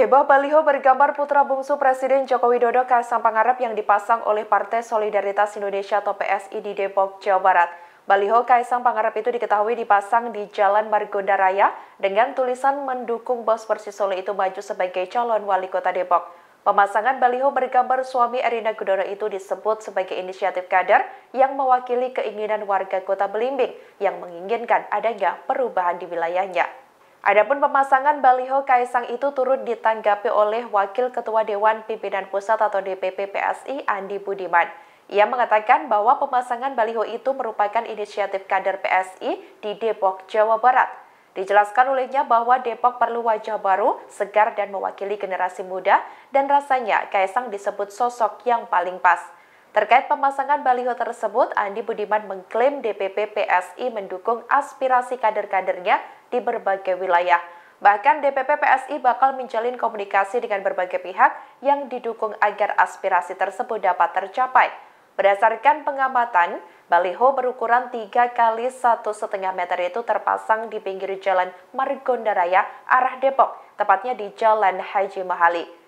Heboh baliho bergambar putra bungsu Presiden Joko Widodo Kaisang Pangarep yang dipasang oleh Partai Solidaritas Indonesia atau PSI di Depok, Jawa Barat. Baliho Kaisang Pangarep itu diketahui dipasang di Jalan Margonda Raya dengan tulisan mendukung bos Persis Solo itu maju sebagai calon wali kota Depok. Pemasangan baliho bergambar suami Erina Gudono itu disebut sebagai inisiatif kader yang mewakili keinginan warga kota Belimbing yang menginginkan adanya perubahan di wilayahnya. Adapun pemasangan baliho Kaisang itu turut ditanggapi oleh Wakil Ketua Dewan Pimpinan Pusat atau DPP PSI Andi Budiman. Ia mengatakan bahwa pemasangan baliho itu merupakan inisiatif kader PSI di Depok, Jawa Barat. Dijelaskan olehnya bahwa Depok perlu wajah baru, segar dan mewakili generasi muda dan rasanya Kaisang disebut sosok yang paling pas. Terkait pemasangan baliho tersebut, Andi Budiman mengklaim DPP PSI mendukung aspirasi kader-kadernya di berbagai wilayah. Bahkan DPP PSI bakal menjalin komunikasi dengan berbagai pihak yang didukung agar aspirasi tersebut dapat tercapai. Berdasarkan pengamatan, baliho berukuran 3 kali 1,5 meter itu terpasang di pinggir jalan Margonda Raya arah Depok, tepatnya di Jalan Haji Mahali.